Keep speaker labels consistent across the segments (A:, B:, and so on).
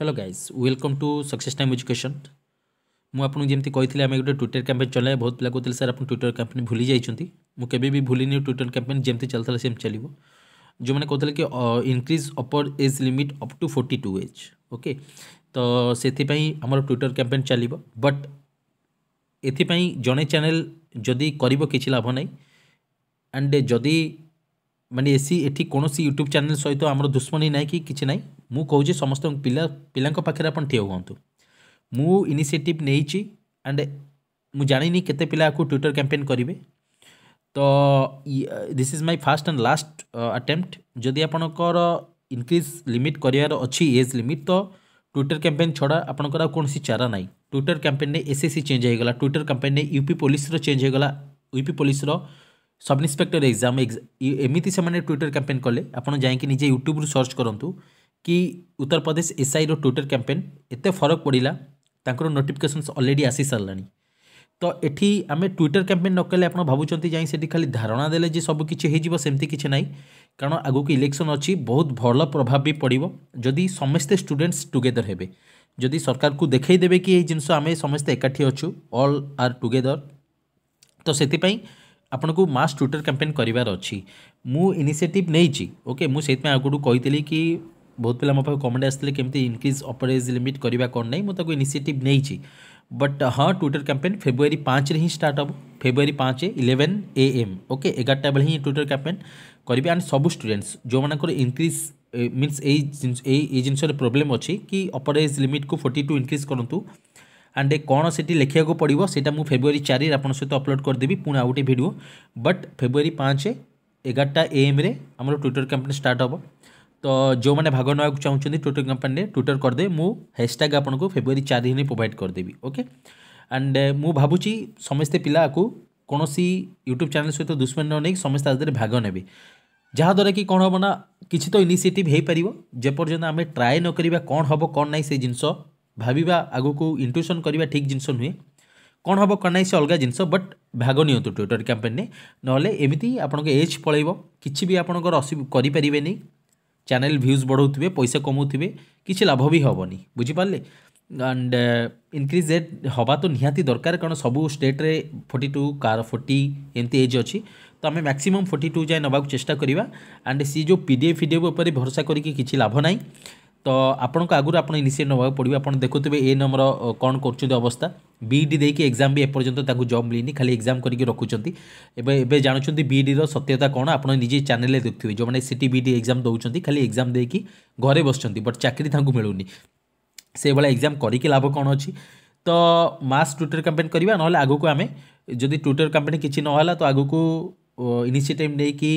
A: Hello guys welcome to success time education ମୁଁ ଆପଣଙ୍କୁ ଯେମିତି କହିଥିଲି ଆମେ ଗୋଟେ ଟ୍ୱିଟର କ୍ୟାମ୍ପେନ୍ ଚଲାଇବା ବହୁତ ପିଲା କହୁଥିଲେ ସାର୍ ଆପଣ ଟ୍ୱିଟର କ୍ୟାମ୍ପେନ୍ ଭୁଲି ଯାଇଛନ୍ତି ମୁଁ କେବେ ବି ଭୁଲିନି ଟ୍ୱିଟର କ୍ୟାମ୍ପେନ୍ ଯେମିତି ଚାଲିଥିଲା ସେମିତି ଚାଲିବ ଯେଉଁମାନେ କହୁଥିଲେ କି increase upper age limit up to forty two age okay ତ ସେଥିପାଇଁ ଆମର ଟ୍ୱିଟର କ୍ୟାମ୍ପେନ୍ ଚାଲିବ ବଟ୍ ଏଥିପାଇଁ ଜଣେ ଚ୍ୟାନେଲ୍ ଯଦି କରିବ କିଛି ଲାଭ ନାହିଁ ଆଣ୍ଡ ଯଦି ମାନେ ଏସି ଏଠି କୌଣସି ୟୁଟ୍ୟୁବ୍ ଚ୍ୟାନେଲ୍ ସହିତ ଆମର ଦୁଶ୍ମନୀ ନାହିଁ କି କିଛି ନାହିଁ ମୁଁ କହୁଛି ସମସ୍ତ ପିଲା ପିଲାଙ୍କ ପାଖରେ ଆପଣ ଠିଆ ହୁଅନ୍ତୁ ମୁଁ ଇନିସିଏଟିଭ୍ ନେଇଛି ଆଣ୍ଡ ମୁଁ ଜାଣିନି କେତେ ପିଲା ଆକୁ ଟ୍ୱିଟର୍ କ୍ୟାମ୍ପେନ୍ କରିବେ ତ this is my first and last attempt ଯଦି ଆପଣଙ୍କର ଇନକ୍ରିଜ୍ ଲିମିଟ୍ କରିବାର ଅଛି ଏଜ୍ ଲିମିଟ୍ ତ ଟ୍ୱିଟର୍ କ୍ୟାମ୍ପେନ୍ ଛଡ଼ା ଆପଣଙ୍କର ଆଉ କୌଣସି ଚାରା ନାହିଁ ଟ୍ୱିଟର୍ କ୍ୟାମ୍ପେନ୍ରେ ଏସ୍ ଏସ୍ ସି ଚେଞ୍ଜ ହୋଇଗଲା ଟ୍ୱିଟର୍ କ୍ୟାମ୍ପେନ୍ରେ ୟୁ ପି ପୋଲିସର ଚେଞ୍ଜ ହୋଇଗଲା ୟୁ ପି ପୋଲିସର ସବ୍ ଇନ୍ସପେକ୍ଟର ଏକ୍ଜାମ୍ ଏମିତି ସେମାନେ ଟ୍ୱିଟର୍ କ୍ୟାମ୍ପେନ୍ କଲେ ଆପଣ ଯାଇକି ନିଜେ ୟୁଟ୍ୟୁବ୍ରୁ ସର୍ଚ୍ଚ କରନ୍ତୁ କି ଉତ୍ତରପ୍ରଦେଶ ଏସ୍ଆଇର ଟ୍ୱିଟର କ୍ୟାମ୍ପେନ୍ ଏତେ ଫରକ ପଡ଼ିଲା ତାଙ୍କର ନୋଟିଫିକେସନ୍ସ ଅଲରେଡ଼ି ଆସିସାରିଲାଣି ତ ଏଠି ଆମେ ଟ୍ୱିଟର କ୍ୟାମ୍ପେନ୍ ନ କଲେ ଆପଣ ଭାବୁଛନ୍ତି ଯାଇ ସେଠି ଖାଲି ଧାରଣା ଦେଲେ ଯେ ସବୁ କିଛି ହେଇଯିବ ସେମିତି କିଛି ନାହିଁ କାରଣ ଆଗକୁ ଇଲେକ୍ସନ୍ ଅଛି ବହୁତ ଭଲ ପ୍ରଭାବ ବି ପଡ଼ିବ ଯଦି ସମସ୍ତେ ଷ୍ଟୁଡେଣ୍ଟସ୍ ଟୁଗେଦର ହେବେ ଯଦି ସରକାରକୁ ଦେଖେଇଦେବେ କି ଏଇ ଜିନିଷ ଆମେ ସମସ୍ତେ ଏକାଠି ଅଛୁ ଅଲ୍ ଆର୍ ଟୁଗେଦର ତ ସେଥିପାଇଁ ଆପଣଙ୍କୁ ମାସ୍ ଟ୍ୱିଟର କ୍ୟାମ୍ପେନ୍ କରିବାର ଅଛି ମୁଁ ଇନିସିଏଟିଭ୍ ନେଇଛି ଓକେ ମୁଁ ସେଇଥିପାଇଁ ଆଗରୁ କହିଥିଲି କି ବହୁତ ପିଲା ମୋ ପାଖକୁ କମେଣ୍ଟ ଆସିଥିଲେ କେମିତି ଇନକ୍ରିଜ୍ ଅପରେଜ୍ ଲିମିଟ୍ କରିବା କ'ଣ ନାହିଁ ମୁଁ ତାକୁ ଇନିସିଏଟିଭ୍ ନେଇଛି ବଟ୍ ହଁ ଟ୍ୱିଟର୍ କ୍ୟାମ୍ପେନ୍ ଫେବୃଆରୀ ପାଞ୍ଚରେ ହିଁ ଷ୍ଟାର୍ଟ ହେବ ଫେବୃଆରୀ ପାଞ୍ଚ ଇଲେଭେନ୍ ଏ ଏମ୍ ଓକେ ଏଗାରଟା ବେଳେ ହିଁ ଟ୍ୱିଟର୍ କ୍ୟାମ୍ପେନ୍ କରିବେ ଆଣ୍ଡ ସବୁ ଷ୍ଟୁଡେଣ୍ଟସ୍ ଯେଉଁମାନଙ୍କର ଇନକ୍ରିଜ୍ ମିନ୍ସ ଏଇ ଏଇ ଏଇ ଜିନିଷରେ ପ୍ରୋବ୍ଲେମ୍ ଅଛି କି ଅପର ଏଜ୍ ଲିମିଟ୍କୁ ଫୋର୍ଟି ଟୁ ଇନକ୍ରିଜ୍ କରନ୍ତୁ ଆଣ୍ଡ କ'ଣ ସେଠି ଲେଖିବାକୁ ପଡ଼ିବ ସେଇଟା ମୁଁ ଫେବୃଆରୀ ଚାରିରେ ଆପଣଙ୍କ ସହିତ ଅପଲୋଡ଼ କରିଦେବି ପୁଣି ଆଉ ଗୋଟେ ଭିଡ଼ିଓ ବଟ୍ ଫେବୃଆରୀ ପାଞ୍ଚ ଏଗାରଟା ଏଏମ୍ରେ ଆମର ଟ୍ୱିଟର୍ କ୍ୟାମ୍ପେନ୍ ଷ୍ଟାର୍ଟ ହେବ ତ ଯେଉଁମାନେ ଭାଗ ନେବାକୁ ଚାହୁଁଛନ୍ତି ଟ୍ୱିଟର କ୍ୟାମ୍ପେନ୍ରେ ଟ୍ୱିଟର କରିଦେବେ ମୁଁ ହ୍ୟାସ୍ଟ୍ୟାଗ୍ ଆପଣଙ୍କୁ ଫେବୃଆରୀ ଚାରି ହିଁ ପ୍ରୋଭାଇଡ଼ କରିଦେବି ଓକେ ଆଣ୍ଡ ମୁଁ ଭାବୁଛି ସମସ୍ତେ ପିଲା ଆକୁ କୌଣସି ୟୁଟ୍ୟୁବ୍ ଚ୍ୟାନେଲ୍ ସହିତ ଦୁଶ୍ମନ ନ ନେଇକି ସମସ୍ତେ ତା ଦେହରେ ଭାଗ ନେବେ ଯାହାଦ୍ୱାରା କି କ'ଣ ହେବ ନା କିଛି ତ ଇନିସିଏଟିଭ୍ ହୋଇପାରିବ ଯେପର୍ଯ୍ୟନ୍ତ ଆମେ ଟ୍ରାଏ ନ କରିବା କ'ଣ ହେବ କ'ଣ ନାହିଁ ସେ ଜିନିଷ ଭାବିବା ଆଗକୁ ଇଣ୍ଟ୍ୟୁସନ୍ କରିବା ଠିକ୍ ଜିନିଷ ନୁହେଁ କ'ଣ ହେବ କ'ଣ ନାହିଁ ସେ ଅଲଗା ଜିନିଷ ବଟ୍ ଭାଗ ନିଅନ୍ତୁ ଟ୍ୱିଟର୍ କ୍ୟାମ୍ପେନ୍ରେ ନହେଲେ ଏମିତି ଆପଣଙ୍କ ଏଜ୍ ପଳାଇବ କିଛି ବି ଆପଣଙ୍କର ଅସୁ କରିପାରିବେନି ଚ୍ୟାନେଲ୍ ଭ୍ୟୁଜ୍ ବଢ଼ାଉଥିବେ ପଇସା କମାଉଥିବେ କିଛି ଲାଭ ବି ହେବନି ବୁଝିପାରିଲେ ଆଣ୍ଡ ଇନକ୍ରିଜ୍ ଏଜ୍ ହେବା ତ ନିହାତି ଦରକାର କାରଣ ସବୁ ଷ୍ଟେଟ୍ରେ ଫୋର୍ଟି ଟୁ କାର ଫୋର୍ଟି ଏମିତି ଏଜ୍ ଅଛି ତ ଆମେ ମ୍ୟାକ୍ସିମମ୍ ଫୋର୍ଟି ଟୁ ଯାଏଁ ନେବାକୁ ଚେଷ୍ଟା କରିବା ଆଣ୍ଡ ସି ଯେଉଁ ପି ଡି ଏଫ୍ ଫିଡ଼ିଏଫ୍ ଉପରେ ଭରସା କରିକି କିଛି ଲାଭ ନାହିଁ ତ ଆପଣଙ୍କ ଆଗରୁ ଆପଣ ଇନିସିଏଟ୍ ନେବାକୁ ପଡ଼ିବ ଆପଣ ଦେଖୁଥିବେ ଏ ନମ୍ବର କ'ଣ କରୁଛନ୍ତି ଅବସ୍ଥା ବିଇଡ଼ି ଦେଇକି ଏକ୍ଜାମ୍ ବି ଏପର୍ଯ୍ୟନ୍ତ ତାଙ୍କୁ ଜବ୍ ମିଳିନି ଖାଲି ଏକ୍ଜାମ୍ କରିକି ରଖୁଛନ୍ତି ଏବେ ଏବେ ଜାଣୁଛନ୍ତି ବିଇଡ଼ିର ସତ୍ୟତା କ'ଣ ଆପଣ ନିଜେ ଚ୍ୟାନେଲ୍ରେ ଦେଖୁଥିବେ ଯେଉଁମାନେ ସିଟି ବିଇଡ଼ି ଏକ୍ଜାମ୍ ଦେଉଛନ୍ତି ଖାଲି ଏକ୍ଜାମ୍ ଦେଇକି ଘରେ ବସୁଛନ୍ତି ବଟ୍ ଚାକିରି ତାଙ୍କୁ ମିଳୁନି ସେଇଭଳିଆ ଏକ୍ଜାମ୍ କରିକି ଲାଭ କ'ଣ ଅଛି ତ ମାସ୍ ଟ୍ୱିଟର୍ କ୍ୟାମ୍ପେନ୍ କରିବା ନହେଲେ ଆଗକୁ ଆମେ ଯଦି ଟ୍ୱିଟର୍ କ୍ୟାମ୍ପେନ୍ କିଛି ନହେଲା ତ ଆଗକୁ ଇନିସିଏଟିଭ୍ ନେଇକି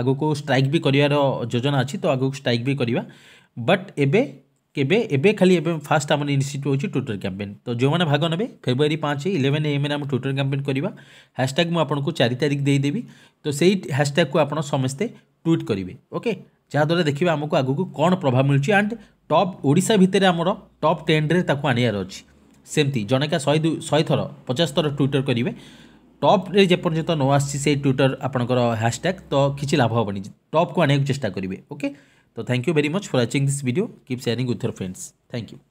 A: ଆଗକୁ ଷ୍ଟ୍ରାଇକ୍ ବି କରିବାର ଯୋଜନା ଅଛି ତ ଆଗକୁ ଷ୍ଟ୍ରାଇକ୍ ବି କରିବା ବଟ୍ ଏବେ কেবে এবে খালি এবে ফার্স্ট আমার ইনস্টিটিউট হচ্ছে টুইটর ক্যাম্পেন তো যে ভাগ নেবে ফেব্রুয়ারি পাঁচ ইলেভেন এম এম আমি টুইটর ক্যাম্পেন করা হ্যাশট্যাগ মু আপনার চারি তারিখ দিয়েদেবি তো সেই হ্যাশট্যাগ আপনার সমস্তে টুইট করবে ওকে ଯାହାଦ୍ୱାରା ଦେଖିବା ଆମକୁ ଆଗକୁ କ'ଣ ପ୍ରଭାବ ମିଳୁଛି ଆଣ୍ଡ ଟପ୍ ଓଡ଼ିଶା ଭିତରେ ଆମର ଟପ୍ ଟେନ୍ରେ ତାକୁ ଆଣିବାର ଅଛି ସେମିତି ଜଣକା ଶହେ ଶହେ ଥର ପଚାଶ ଥର ଟ୍ୱିଟର୍ କରିବେ ଟପ୍ରେ ଯେପର୍ଯ୍ୟନ୍ତ ନ ଆସିଛି ସେଇ ଟ୍ୱିଟର୍ ଆପଣଙ୍କର ହ୍ୟାସ୍ଟ୍ୟାଗ୍ ତ କିଛି ଲାଭ ହେବନି ଟପ୍କୁ ଆଣିବାକୁ ଚେଷ୍ଟା କରିବେ okay So thank you very much for watching this video. Keep sharing with your friends. Thank you.